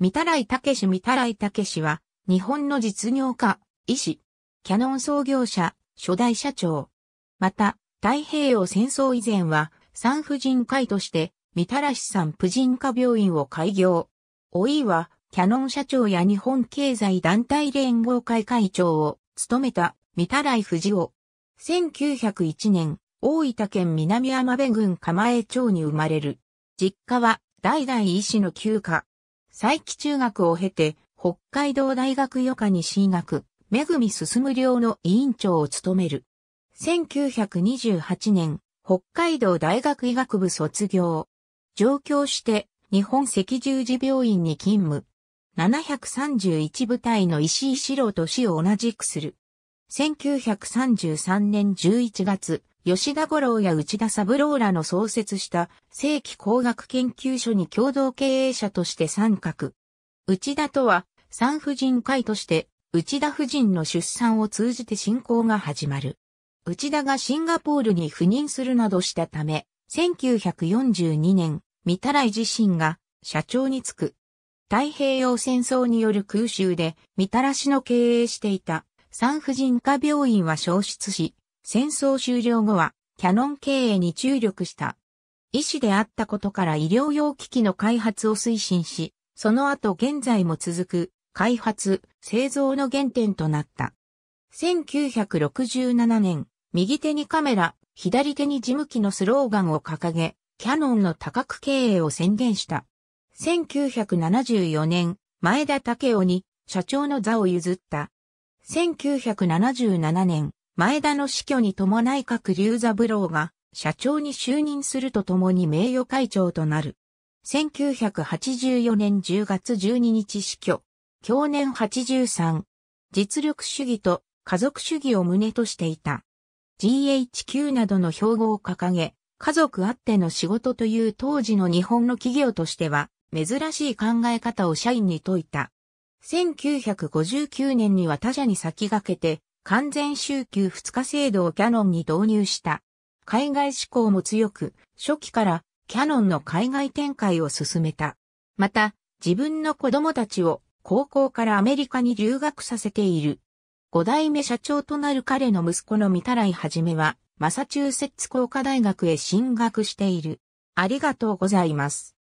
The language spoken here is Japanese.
三たらいたけし三たらいたけしは、日本の実業家、医師、キャノン創業者、初代社長。また、太平洋戦争以前は、産婦人科医として、三たらし産婦人科病院を開業。おいは、キャノン社長や日本経済団体連合会会長を務めた、三たらい藤尾。1901年、大分県南山部郡釜江町に生まれる。実家は、代々医師の休暇。佐伯中学を経て、北海道大学予科に進学、めぐみ進寮の委員長を務める。1928年、北海道大学医学部卒業。上京して、日本赤十字病院に勤務。731部隊の石井四郎と死を同じくする。1933年11月、吉田五郎や内田三郎らの創設した正規工学研究所に共同経営者として参画。内田とは産婦人会として内田夫人の出産を通じて進行が始まる。内田がシンガポールに赴任するなどしたため、1942年、三田来自身が社長に就く。太平洋戦争による空襲で三田らしの経営していた産婦人科病院は消失し、戦争終了後はキャノン経営に注力した。医師であったことから医療用機器の開発を推進し、その後現在も続く開発、製造の原点となった。1967年、右手にカメラ、左手に事務機のスローガンを掲げ、キャノンの多角経営を宣言した。1974年、前田武雄に社長の座を譲った。1977年、前田の死去に伴い各龍三郎が社長に就任するとともに名誉会長となる。1984年10月12日死去。去年83。実力主義と家族主義を旨としていた。GHQ などの標語を掲げ、家族あっての仕事という当時の日本の企業としては、珍しい考え方を社員に説いた。1959年には他社に先駆けて、完全週休2日制度をキャノンに導入した。海外志向も強く、初期からキャノンの海外展開を進めた。また、自分の子供たちを高校からアメリカに留学させている。5代目社長となる彼の息子の三たらいはじめは、マサチューセッツ工科大学へ進学している。ありがとうございます。